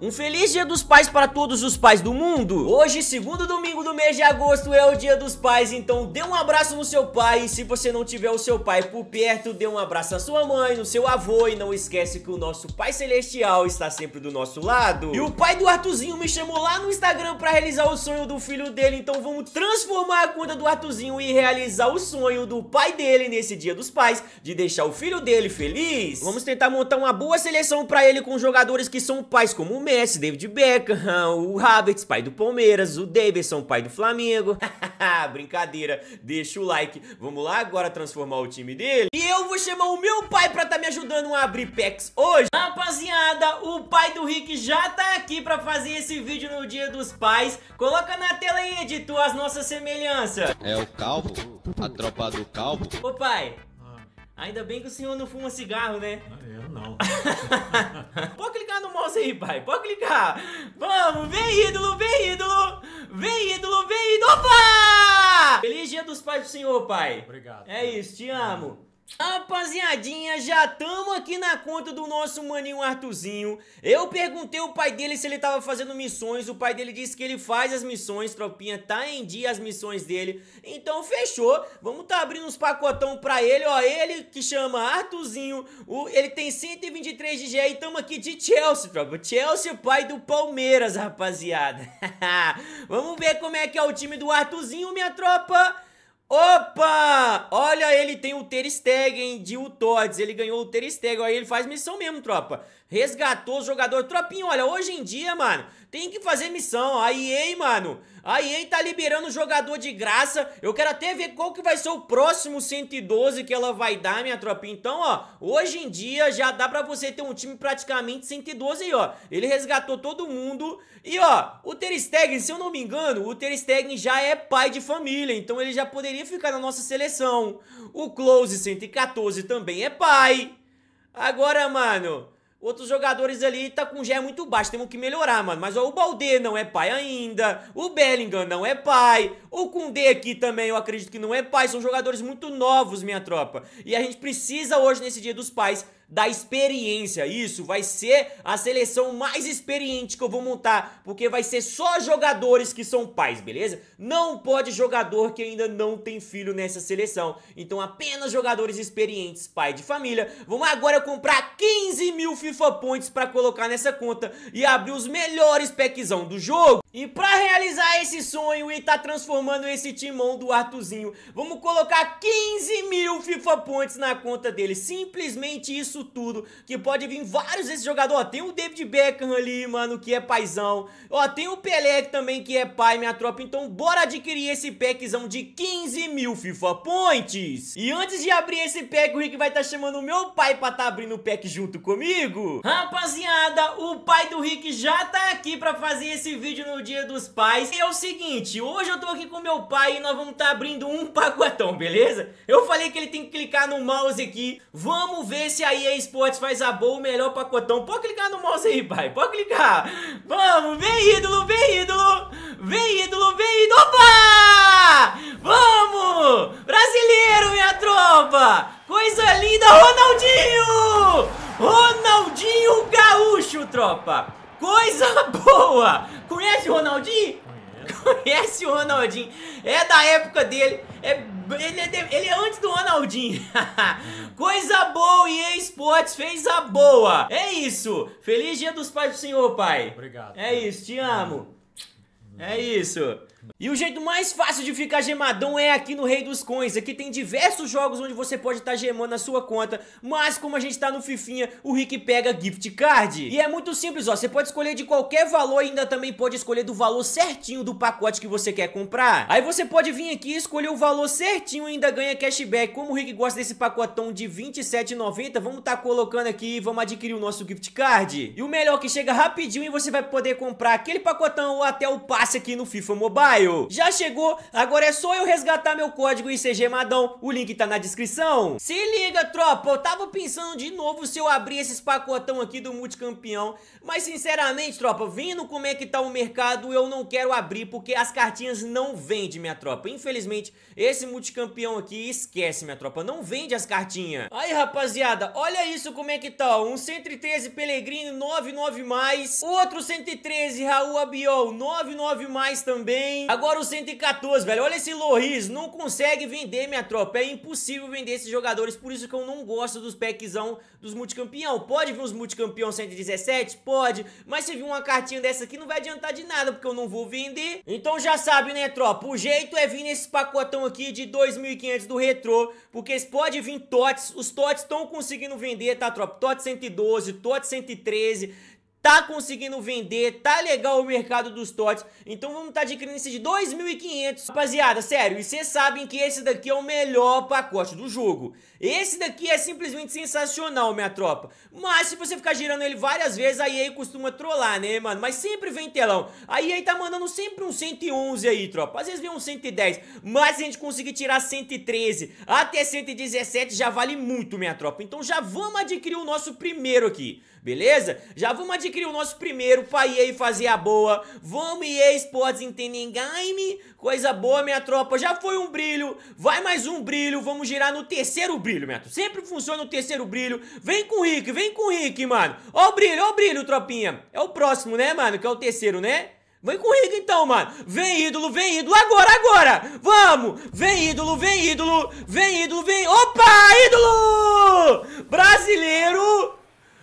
Um feliz dia dos pais para todos os pais do mundo! Hoje, segundo domingo do mês de agosto, é o dia dos pais, então dê um abraço no seu pai e se você não tiver o seu pai por perto, dê um abraço à sua mãe, no seu avô e não esquece que o nosso pai celestial está sempre do nosso lado. E o pai do Artuzinho me chamou lá no Instagram para realizar o sonho do filho dele, então vamos transformar a conta do Artuzinho e realizar o sonho do pai dele nesse dia dos pais, de deixar o filho dele feliz. Vamos tentar montar uma boa seleção para ele com jogadores que são pais como o Messi, David Beckham, o Havertz, pai do Palmeiras, o Davidson, pai do Flamengo. Brincadeira, deixa o like. Vamos lá agora transformar o time dele. E eu vou chamar o meu pai pra tá me ajudando a abrir packs hoje. Rapaziada, o pai do Rick já tá aqui pra fazer esse vídeo no Dia dos Pais. Coloca na tela aí, editor, as nossas semelhanças. É o calvo, a tropa do calvo. Ô pai, Ainda bem que o senhor não fuma cigarro, né? Ah, eu não. Pode clicar no mouse aí, pai. Pode clicar. Vamos, vem ídolo, vem ídolo. Vem ídolo, vem ídolo. Opa! Feliz dia dos pais do senhor, pai. Obrigado. É pai. isso, te amo. Rapaziadinha, já tamo aqui na conta do nosso maninho Artuzinho. Eu perguntei o pai dele se ele tava fazendo missões, o pai dele disse que ele faz as missões, tropinha, tá em dia as missões dele. Então fechou, vamos tá abrindo uns pacotão pra ele, ó, ele que chama Artuzinho, o, ele tem 123 de G e tamo aqui de Chelsea, tropa. Chelsea, pai do Palmeiras, rapaziada. vamos ver como é que é o time do Artuzinho, minha tropa. Opa! Olha, ele tem o Ter Stegen de Todds, ele ganhou o Ter Stegen, aí ele faz missão mesmo, tropa resgatou o jogador. Tropinho, olha, hoje em dia, mano, tem que fazer missão. A EA, mano, a EA tá liberando o jogador de graça. Eu quero até ver qual que vai ser o próximo 112 que ela vai dar, minha tropinha. Então, ó, hoje em dia já dá pra você ter um time praticamente 112 aí, ó. Ele resgatou todo mundo. E, ó, o Ter Stegen, se eu não me engano, o Ter Stegen já é pai de família. Então ele já poderia ficar na nossa seleção. O Close 114 também é pai. Agora, mano... Outros jogadores ali tá com é muito baixo, temos que melhorar, mano. Mas ó, o Balde não é pai ainda, o Bellingham não é pai, o Kundê aqui também eu acredito que não é pai, são jogadores muito novos, minha tropa. E a gente precisa hoje, nesse dia dos pais, da experiência. Isso vai ser a seleção mais experiente que eu vou montar, porque vai ser só jogadores que são pais, beleza? Não pode jogador que ainda não tem filho nessa seleção. Então apenas jogadores experientes, pai de família. Vamos agora comprar 15 mil FIFA Points para colocar nessa conta e abrir os melhores packs do jogo. E para realizar esse sonho e tá transformando esse timão do Artuzinho, vamos colocar 15 mil FIFA Points na conta dele. Simplesmente isso tudo, que pode vir vários desses jogadores. Ó, tem o David Beckham ali, mano, que é paizão. Ó, tem o Pelé também, que é pai, minha tropa. Então bora adquirir esse packzão de 15 mil FIFA Points. E antes de abrir esse pack, o Rick vai estar tá chamando o meu pai pra tá abrindo o pack junto comigo. Rapaziada, o pai do Rick já tá aqui pra fazer esse vídeo no Dia dos Pais. E é o seguinte, hoje eu tô aqui com meu pai e nós vamos estar tá abrindo um pacotão, beleza? Eu falei que ele tem que clicar no mouse aqui. Vamos ver se a EA Sports faz a boa o melhor pacotão. Pode clicar no mouse aí, pai. Pode clicar. Vamos, vem ídolo, vem ídolo. Vem ídolo, vem ídolo. Opa! Vamos! Brasileiro, minha tropa! Coisa linda, Ronaldinho! Ronaldinho Gaúcho, tropa! Coisa boa! Conhece o Ronaldinho? Conhece o Ronaldinho? É da época dele. É, ele, é de, ele é antes do Ronaldinho. Coisa boa, e Sports fez a boa. É isso. Feliz dia dos pais do senhor, pai. Obrigado. É pai. isso, te amo. É isso. E o jeito mais fácil de ficar gemadão é aqui no Rei dos Coins. Aqui tem diversos jogos onde você pode estar tá gemando a sua conta, mas como a gente tá no Fifinha, o Rick pega gift card. E é muito simples, ó. Você pode escolher de qualquer valor e ainda também pode escolher do valor certinho do pacote que você quer comprar. Aí você pode vir aqui, escolher o valor certinho e ainda ganha cashback. Como o Rick gosta desse pacotão de R$27,90, vamos tá colocando aqui e vamos adquirir o nosso gift card. E o melhor é que chega rapidinho e você vai poder comprar aquele pacotão ou até o passe aqui no FIFA Mobile. Já chegou, agora é só eu resgatar meu código ICG Madão, o link tá na descrição. Se liga, tropa, eu tava pensando de novo se eu abrir esses pacotão aqui do multicampeão, mas sinceramente, tropa, vendo como é que tá o mercado, eu não quero abrir porque as cartinhas não vendem, minha tropa. Infelizmente, esse multicampeão aqui, esquece, minha tropa, não vende as cartinhas. Aí, rapaziada, olha isso como é que tá, um 113 Pelegrino, 99 mais, outro 113 Raul Abiol, 99 mais também. Agora o 114, velho. Olha esse Loris. Não consegue vender, minha tropa. É impossível vender esses jogadores. Por isso que eu não gosto dos packzão dos multicampeão. Pode vir uns multicampeão 117? Pode. Mas se vir uma cartinha dessa aqui, não vai adiantar de nada, porque eu não vou vender. Então já sabe, né, tropa? O jeito é vir nesse pacotão aqui de 2.500 do retrô. Porque pode vir TOTS. Os TOTS estão conseguindo vender, tá, tropa? TOTS 112, TOTS 113 tá conseguindo vender, tá legal o mercado dos totes então vamos estar tá adquirindo esse de 2.500. Rapaziada, sério, e vocês sabem que esse daqui é o melhor pacote do jogo. Esse daqui é simplesmente sensacional, minha tropa. Mas se você ficar girando ele várias vezes, aí EA costuma trollar, né, mano? Mas sempre vem telão. Aí EA tá mandando sempre um 111 aí, tropa. Às vezes vem um 110, mas se a gente conseguir tirar 113 até 117 já vale muito, minha tropa. Então já vamos adquirir o nosso primeiro aqui beleza? Já vamos adquirir o nosso primeiro pra EA fazer a boa. Vamos EA Sports Nintendo Game, coisa boa, minha tropa. Já foi um brilho, vai mais um brilho, vamos girar no terceiro brilho, meto. Sempre funciona o terceiro brilho. Vem com o Rick, vem com o Rick, mano. Ó o brilho, ó o brilho, tropinha. É o próximo, né, mano? Que é o terceiro, né? Vem com o Rick então, mano. Vem, ídolo, vem, ídolo. Agora, agora. Vamos. Vem, ídolo, vem, ídolo. Vem, ídolo, vem. Opa, ídolo! Brasileiro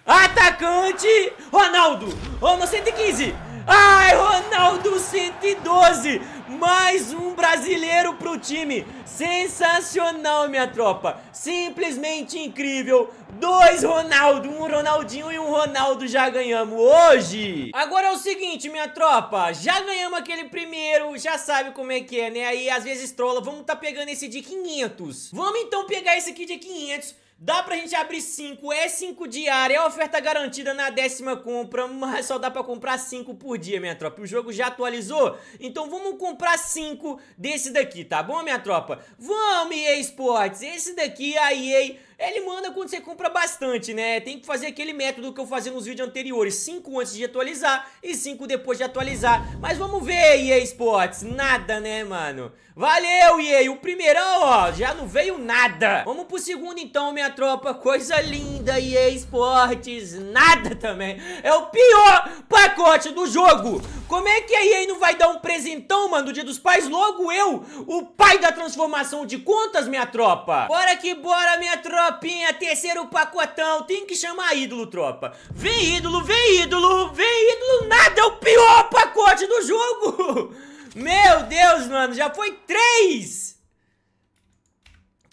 Atacante, Ronaldo. Ronaldo 115. Ai, Ronaldo 112. Mais um brasileiro pro time. Sensacional, minha tropa. Simplesmente incrível. Dois Ronaldo, um Ronaldinho e um Ronaldo já ganhamos hoje. Agora é o seguinte, minha tropa. Já ganhamos aquele primeiro, já sabe como é que é, né? Aí às vezes trola. Vamos tá pegando esse de 500. Vamos então pegar esse aqui de 500. Dá pra gente abrir 5, é 5 diária, é oferta garantida na décima compra, mas só dá pra comprar 5 por dia, minha tropa. O jogo já atualizou, então vamos comprar 5 desse daqui, tá bom, minha tropa? Vamos, EA Sports, esse daqui a EA ele manda quando você compra bastante, né? Tem que fazer aquele método que eu fazia nos vídeos anteriores, 5 antes de atualizar e 5 depois de atualizar. Mas vamos ver, EA Sports, nada, né, mano? Valeu, EA, o primeirão, ó, já não veio nada. Vamos pro segundo então, minha tropa, coisa linda, EA Sports, nada também. É o pior pacote do jogo. Como é que a EA não vai dar um presentão, mano, do Dia dos Pais? Logo eu, o pai da transformação de contas, minha tropa. Bora que bora, minha tropa. Tropinha, terceiro pacotão, tem que chamar ídolo, tropa. Vem ídolo, vem ídolo, vem ídolo, nada, é o pior pacote do jogo. Meu Deus, mano, já foi três.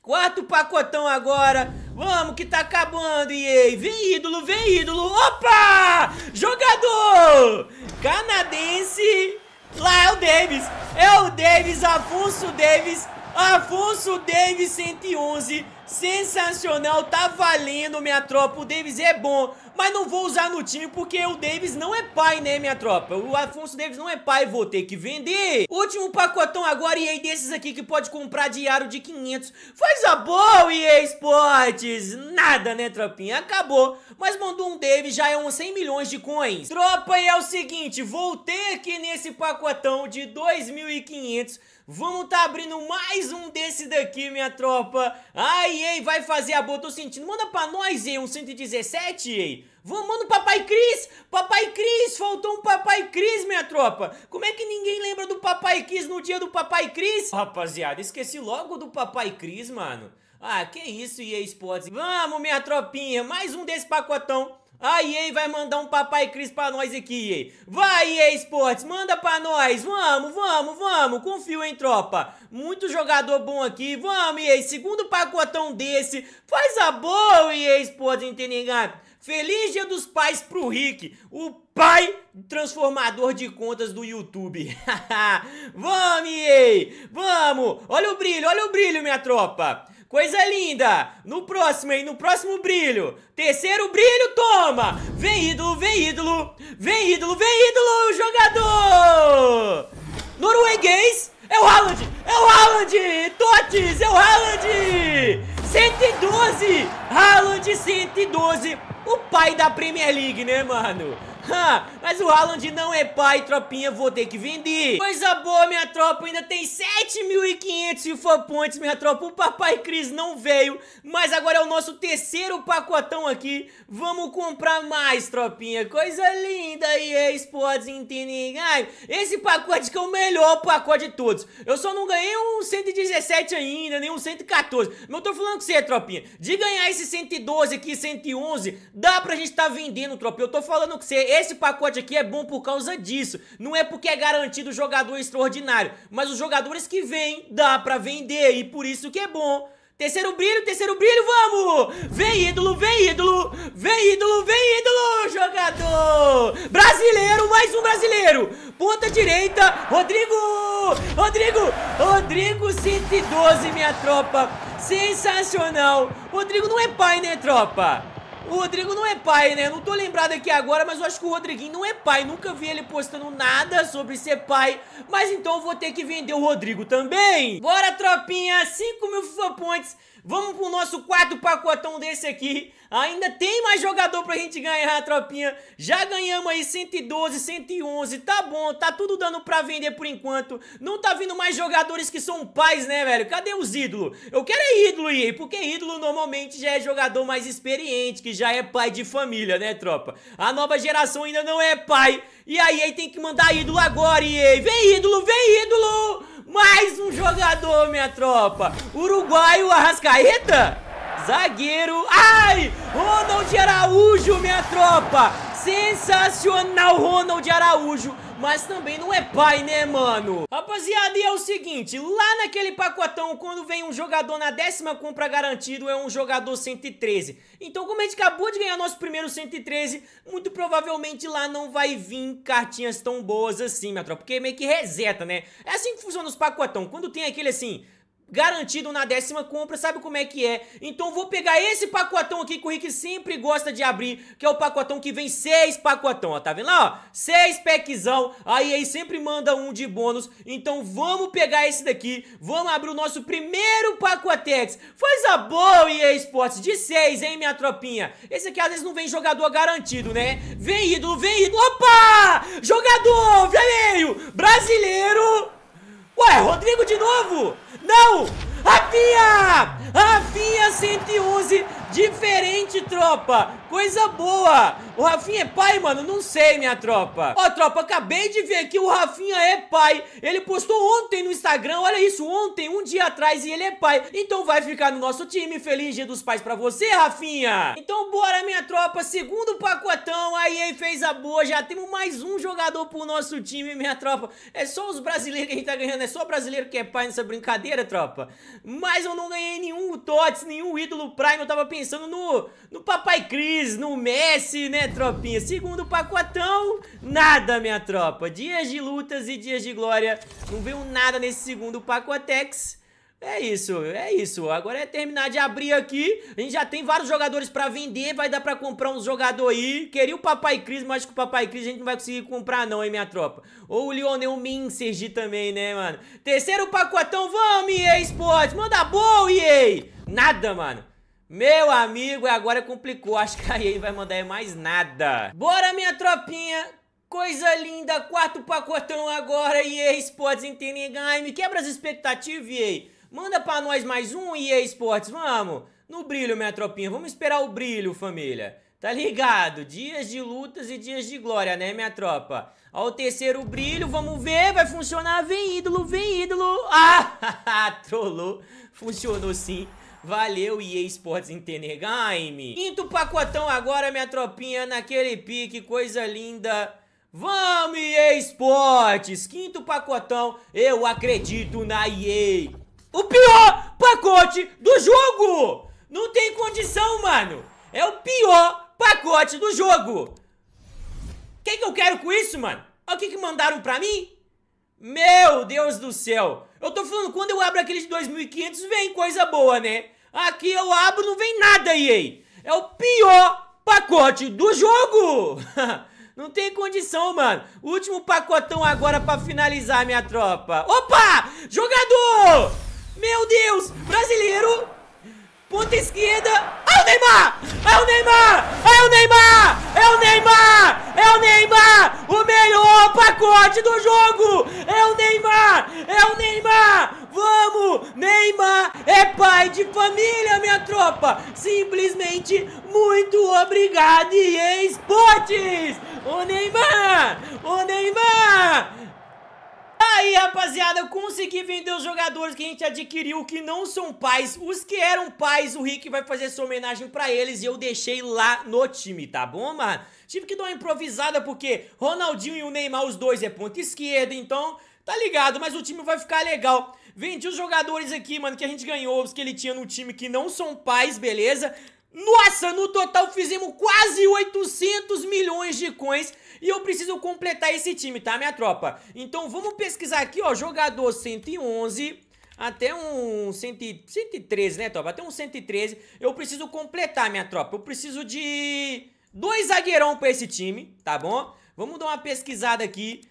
Quarto pacotão agora. Vamos que tá acabando, EA. Vem ídolo, vem ídolo. Opa! Jogador canadense. Lá é o Davis. É o Davis, Afonso Davis. Afonso Davis 111. Sensacional, tá valendo, minha tropa. O Davis é bom, mas não vou usar no time porque o Davis não é pai, né, minha tropa? O Afonso Davis não é pai, vou ter que vender. Último pacotão agora, e aí desses aqui que pode comprar diário de 500. Faz a boa, EA Sports. Nada, né, tropinha? Acabou. Mas mandou um Davis, já é uns 100 milhões de coins. Tropa, e é o seguinte, voltei aqui nesse pacotão de 2.500 Vamos tá abrindo mais um desse daqui, minha tropa. Ai, ei, vai fazer a boa, tô sentindo. Manda pra nós, ei, um 117, ei. Vamos, manda o Papai Cris! Papai Cris! Faltou um Papai Cris, minha tropa! Como é que ninguém lembra do Papai Cris no dia do Papai Cris? Rapaziada, esqueci logo do Papai Cris, mano. Ah, que isso, EA Sports. Vamos, minha tropinha, mais um desse pacotão. A EA vai mandar um papai Cris pra nós aqui, EA. Vai, EA Sports, manda pra nós. Vamos, vamos, vamos. Confio em tropa. Muito jogador bom aqui. Vamos, EA. Segundo pacotão desse. Faz a boa, EA Sports, entendeu? Feliz Dia dos Pais pro Rick, o pai transformador de contas do YouTube. vamos, EA. Vamos. Olha o brilho, olha o brilho, minha tropa. Coisa linda! No próximo, hein? No próximo brilho! Terceiro brilho, toma! Vem ídolo, vem ídolo! Vem ídolo, vem ídolo, jogador! Norueguês! É o Haaland! É o Haaland! Totes! É o Haaland! 112! Haaland 112! O pai da Premier League, né, mano? mas o Haaland não é pai, tropinha, vou ter que vender. Coisa boa, minha tropa, ainda tem 7.500 for Points, minha tropa. O Papai Cris não veio, mas agora é o nosso terceiro pacotão aqui. Vamos comprar mais, tropinha. Coisa linda, EA Sports Entendem? Esse pacote que é o melhor pacote de todos. Eu só não ganhei um 117 ainda, nem um 114. Mas eu tô falando com você, tropinha. De ganhar esse 112 aqui, 111, dá pra gente tá vendendo, tropinha. Eu tô falando com você esse pacote aqui é bom por causa disso. Não é porque é garantido jogador extraordinário, mas os jogadores que vêm dá pra vender e por isso que é bom. Terceiro brilho, terceiro brilho, vamos! Vem ídolo, vem ídolo! Vem ídolo, vem ídolo, jogador! Brasileiro, mais um brasileiro! Ponta direita, Rodrigo! Rodrigo! Rodrigo 112, minha tropa! Sensacional! Rodrigo não é pai, né, tropa? O Rodrigo não é pai, né? Não tô lembrado aqui agora, mas eu acho que o Rodriguinho não é pai. Nunca vi ele postando nada sobre ser pai. Mas então eu vou ter que vender o Rodrigo também. Bora, tropinha! 5 mil FIFA Points Vamos pro nosso quarto pacotão desse aqui. Ainda tem mais jogador pra gente ganhar, tropinha. Já ganhamos aí 112, 111. Tá bom, tá tudo dando pra vender por enquanto. Não tá vindo mais jogadores que são pais, né, velho? Cadê os ídolos? Eu quero é ídolo, aí. porque ídolo normalmente já é jogador mais experiente, que já é pai de família, né, tropa? A nova geração ainda não é pai. E aí, aí tem que mandar ídolo agora, aí, Vem ídolo, vem ídolo! Mais um jogador, minha tropa. Uruguaio Arrascaeta. Zagueiro. Ai! Ronald Araújo, minha tropa sensacional Ronald Araújo, mas também não é pai, né, mano? Rapaziada, e é o seguinte, lá naquele pacotão, quando vem um jogador na décima compra garantido, é um jogador 113. Então, como a gente acabou de ganhar nosso primeiro 113, muito provavelmente lá não vai vir cartinhas tão boas assim, minha tropa, porque é meio que reseta, né? É assim que funciona os pacotão, quando tem aquele assim garantido na décima compra, sabe como é que é. Então vou pegar esse pacotão aqui que o Rick sempre gosta de abrir, que é o pacotão que vem seis pacotão, ó, tá vendo lá, ó? Seis packzão, aí aí sempre manda um de bônus, então vamos pegar esse daqui, vamos abrir o nosso primeiro pacotex. Faz a boa, EA Sports, de seis, hein, minha tropinha? Esse aqui às vezes não vem jogador garantido, né? Vem ídolo, vem ídolo, opa! Jogador, vermelho, brasileiro... Ué, Rodrigo de novo? Não! Rafinha! Rafinha 111, diferente, tropa! Coisa boa! O Rafinha é pai, mano? Não sei, minha tropa. Ó, tropa, acabei de ver aqui, o Rafinha é pai. Ele postou ontem no Instagram, olha isso, ontem, um dia atrás, e ele é pai. Então vai ficar no nosso time. Feliz Dia dos Pais pra você, Rafinha! Então bora, minha tropa, segundo pacotão, aí fez a boa, já temos mais um jogador pro nosso time, minha tropa. É só os brasileiros que a gente tá ganhando, é só brasileiro que é pai nessa brincadeira, tropa. Mas eu não ganhei nenhum TOTS, nenhum ídolo Prime, eu tava pensando no, no Papai Cris no Messi, né, tropinha? Segundo pacotão, nada, minha tropa. Dias de lutas e dias de glória. Não veio nada nesse segundo pacotex. É isso, é isso. Agora é terminar de abrir aqui. A gente já tem vários jogadores para vender. Vai dar para comprar uns jogadores aí. Queria o Papai Cris, mas acho que o Papai Cris a gente não vai conseguir comprar não, hein, minha tropa. Ou o Lionel Min Sergi também, né, mano? Terceiro pacotão, vamos, EA Sports. Manda boa, EA! Nada, mano. Meu amigo, é agora complicou. Acho que aí vai mandar mais nada. Bora, minha tropinha! Coisa linda, quarto pacotão agora, EA Sports Internet Game. Quebra as expectativas, EA. Manda pra nós mais um EA Sports, vamos. No brilho, minha tropinha. Vamos esperar o brilho, família. Tá ligado? Dias de lutas e dias de glória, né, minha tropa? Ao terceiro brilho, vamos ver, vai funcionar. Vem ídolo, vem ídolo. Ah, trollou. Funcionou sim. Valeu, EA Sports Game Quinto pacotão agora, minha tropinha, naquele pique, coisa linda. Vamos, EA Sports! Quinto pacotão, eu acredito na EA. O pior pacote do jogo! Não tem condição, mano! É o pior pacote do jogo! O que, que eu quero com isso, mano? Olha o que, que mandaram pra mim. Meu Deus do céu! Eu tô falando, quando eu abro aquele de 2.500, vem coisa boa, né? Aqui eu abro, não vem nada, EA. É o pior pacote do jogo. não tem condição, mano. Último pacotão agora pra finalizar, minha tropa. Opa! Jogador! Meu Deus! Brasileiro! Ponta esquerda. É o Neymar! É o Neymar! É o Neymar! É o Neymar! É o Neymar! O melhor pacote do jogo! É o Neymar! É o Neymar! Vamos! Neymar é pai de família, minha tropa! Simplesmente muito obrigado, e esportes! O Neymar! O Neymar! Aí, rapaziada, eu consegui vender os jogadores que a gente adquiriu que não são pais. Os que eram pais, o Rick vai fazer sua homenagem pra eles e eu deixei lá no time, tá bom, mano? Tive que dar uma improvisada porque Ronaldinho e o Neymar, os dois, é ponta esquerda, então... Tá ligado, mas o time vai ficar legal. Vendi os jogadores aqui, mano, que a gente ganhou, os que ele tinha no time que não são pais, beleza? Nossa, no total fizemos quase 800 milhões de coins e eu preciso completar esse time, tá, minha tropa? Então vamos pesquisar aqui, ó, jogador 111 até um 100, 113, né, tropa? Até um 113. Eu preciso completar, minha tropa. Eu preciso de dois zagueirão pra esse time, tá bom? Vamos dar uma pesquisada aqui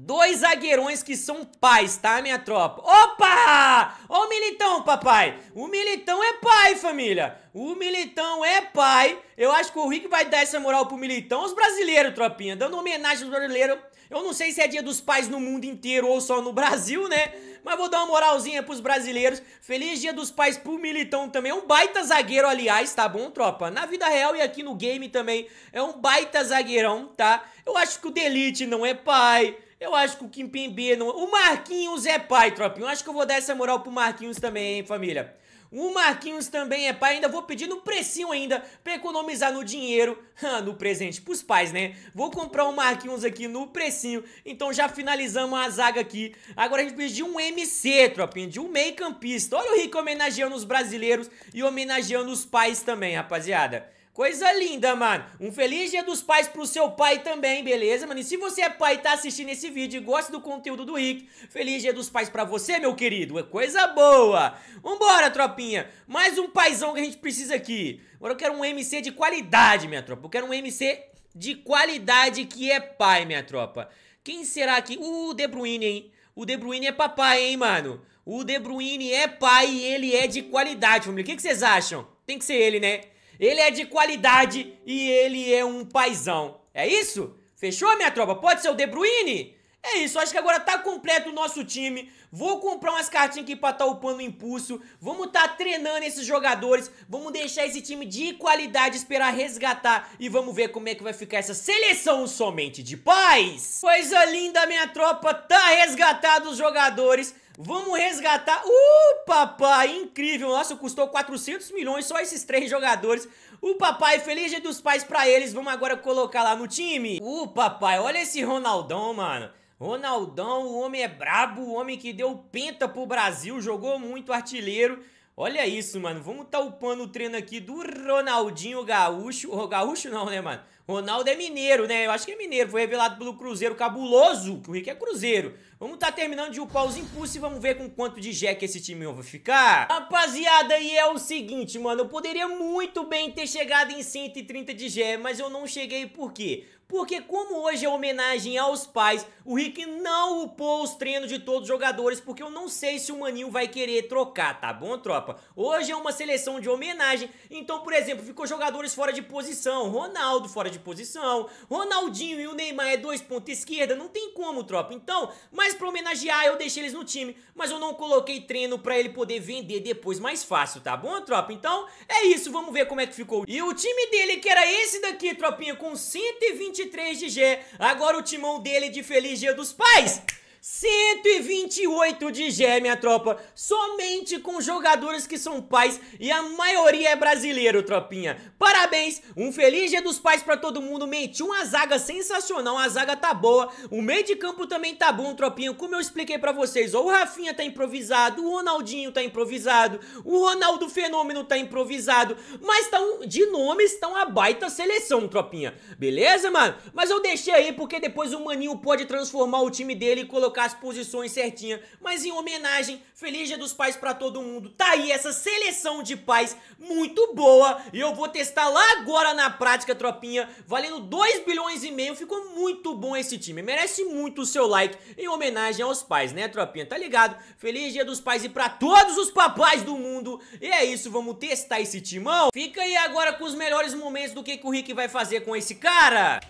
Dois zagueirões que são pais, tá, minha tropa? Opa! Ó o Militão, papai! O Militão é pai, família! O Militão é pai! Eu acho que o Rick vai dar essa moral pro Militão. Os brasileiros, tropinha, dando homenagem aos brasileiros. Eu não sei se é dia dos pais no mundo inteiro ou só no Brasil, né? Mas vou dar uma moralzinha pros brasileiros. Feliz dia dos pais pro Militão também. É um baita zagueiro, aliás, tá bom, tropa? Na vida real e aqui no game também. É um baita zagueirão, tá? Eu acho que o Delite não é pai... Eu acho que o Kimpembe não... O Marquinhos é pai, tropinho. Eu acho que eu vou dar essa moral pro Marquinhos também, hein, família. O Marquinhos também é pai, ainda vou pedir no precinho ainda pra economizar no dinheiro, ah, no presente pros pais, né? Vou comprar o um Marquinhos aqui no precinho, então já finalizamos a zaga aqui. Agora a gente precisa de um MC, tropinha, de um meio campista. Olha o Rico homenageando os brasileiros e homenageando os pais também, rapaziada. Coisa linda, mano. Um feliz dia dos pais pro seu pai também, beleza, mano? E se você é pai e tá assistindo esse vídeo e gosta do conteúdo do Rick, feliz dia dos pais pra você, meu querido. É coisa boa. Vambora, tropinha. Mais um paizão que a gente precisa aqui. Agora eu quero um MC de qualidade, minha tropa. Eu quero um MC de qualidade que é pai, minha tropa. Quem será que... Uh, o De Bruyne, hein? O De Bruyne é papai, hein, mano? O De Bruyne é pai e ele é de qualidade, família. O que vocês acham? Tem que ser ele, né? Ele é de qualidade e ele é um paizão. É isso? Fechou, minha tropa? Pode ser o De Bruyne? É isso, acho que agora tá completo o nosso time. Vou comprar umas cartinhas aqui pra tá upando o impulso. Vamos tá treinando esses jogadores. Vamos deixar esse time de qualidade, esperar resgatar. E vamos ver como é que vai ficar essa seleção somente de paz. Coisa linda, minha tropa. Tá resgatado os jogadores. Vamos resgatar... Uh, papai! Incrível! Nossa, custou 400 milhões só esses três jogadores. O uh, papai, feliz dia dos pais pra eles. Vamos agora colocar lá no time. Uh, papai, olha esse Ronaldão, mano. Ronaldão, o homem é brabo, o homem que deu penta pro Brasil, jogou muito, artilheiro. Olha isso, mano. Vamos tá upando o treino aqui do Ronaldinho Gaúcho. O Gaúcho não, né, mano? Ronaldo é mineiro, né? Eu acho que é mineiro. Foi revelado pelo Cruzeiro Cabuloso, que o Rick é Cruzeiro. Vamos tá terminando de upar os impulsos e vamos ver com quanto de jack esse time vai ficar. Rapaziada, e é o seguinte, mano. Eu poderia muito bem ter chegado em 130 de jack, mas eu não cheguei por quê? Porque como hoje é homenagem aos pais, o Rick não upou os treinos de todos os jogadores, porque eu não sei se o Maninho vai querer trocar, tá bom, tropa? Hoje é uma seleção de homenagem, então, por exemplo, ficou jogadores fora de posição, Ronaldo fora de posição, Ronaldinho e o Neymar é dois pontos esquerda, não tem como, tropa. Então, mas pra homenagear, eu deixei eles no time, mas eu não coloquei treino pra ele poder vender depois mais fácil, tá bom, tropa? Então, é isso, vamos ver como é que ficou. E o time dele, que era esse daqui, tropinha, com 120 23 de G. Agora o timão dele de Feliz Dia dos Pais 128 de GE, minha tropa. Somente com jogadores que são pais e a maioria é brasileiro, tropinha. Parabéns, um feliz dia dos pais pra todo mundo. mentiu uma zaga sensacional, a zaga tá boa. O meio de campo também tá bom, tropinha. Como eu expliquei pra vocês, ó, o Rafinha tá improvisado, o Ronaldinho tá improvisado, o Ronaldo Fenômeno tá improvisado. Mas tão, de nome estão a baita seleção, tropinha. Beleza, mano? Mas eu deixei aí porque depois o Maninho pode transformar o time dele e colocar colocar as posições certinha. Mas em homenagem, feliz dia dos pais para todo mundo. Tá aí essa seleção de pais muito boa e eu vou testar lá agora na prática, tropinha, valendo 2 bilhões e meio. Ficou muito bom esse time. Merece muito o seu like em homenagem aos pais, né, tropinha? Tá ligado? Feliz dia dos pais e para todos os papais do mundo. E é isso, vamos testar esse timão. Fica aí agora com os melhores momentos do que, que o Rick vai fazer com esse cara.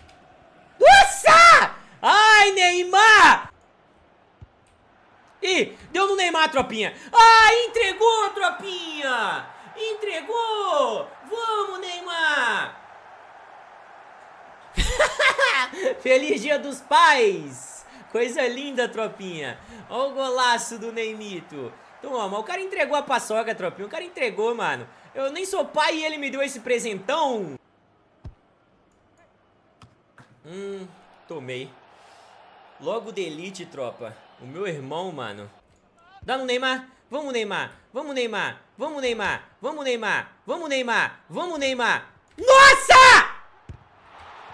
Nossa! Ai, Neymar! Ih, deu no Neymar, tropinha. Ah, entregou, tropinha! Entregou! Vamos, Neymar! Feliz Dia dos Pais! Coisa linda, tropinha. Olha o golaço do Neymito. Então, ó, o cara entregou a paçoca, tropinha. O cara entregou, mano. Eu nem sou pai e ele me deu esse presentão. Hum, tomei. Logo de elite, tropa. O meu irmão, mano. Dá no Neymar. Vamos, Neymar. Vamos, Neymar. Vamos, Neymar. Vamos, Neymar. Vamos, Neymar. Vamos, Neymar. Nossa!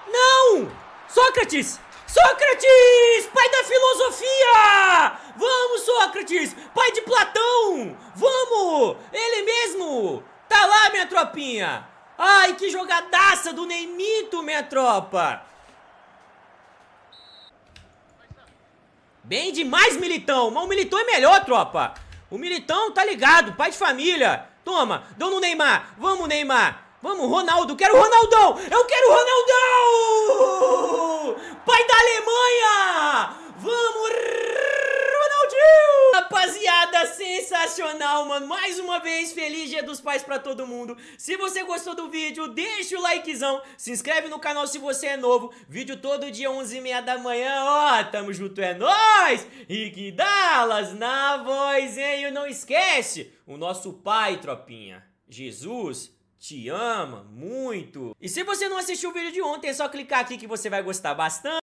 Não! Sócrates! Sócrates! Pai da filosofia! Vamos, Sócrates! Pai de Platão! Vamos! Ele mesmo! Tá lá, minha tropinha! Ai, que jogadaça do Neymito, minha tropa! Bem demais, militão. Mas o militão é melhor, tropa. O militão tá ligado, pai de família. Toma, dão no Neymar. Vamos, Neymar. Vamos, Ronaldo. Quero Ronaldão. Eu quero Ronaldão! Pai da Alemanha! Vamos, Ronaldinho! Rapaziada, sensacional, mano. Mais uma vez, feliz dia dos pais pra todo mundo. Se você gostou do vídeo, deixa o likezão. Se inscreve no canal se você é novo. Vídeo todo dia, 11h30 da manhã. Ó, tamo junto, é nóis! Rick Dallas na voz, hein? E não esquece, o nosso pai, tropinha. Jesus te ama muito. E se você não assistiu o vídeo de ontem, é só clicar aqui que você vai gostar bastante.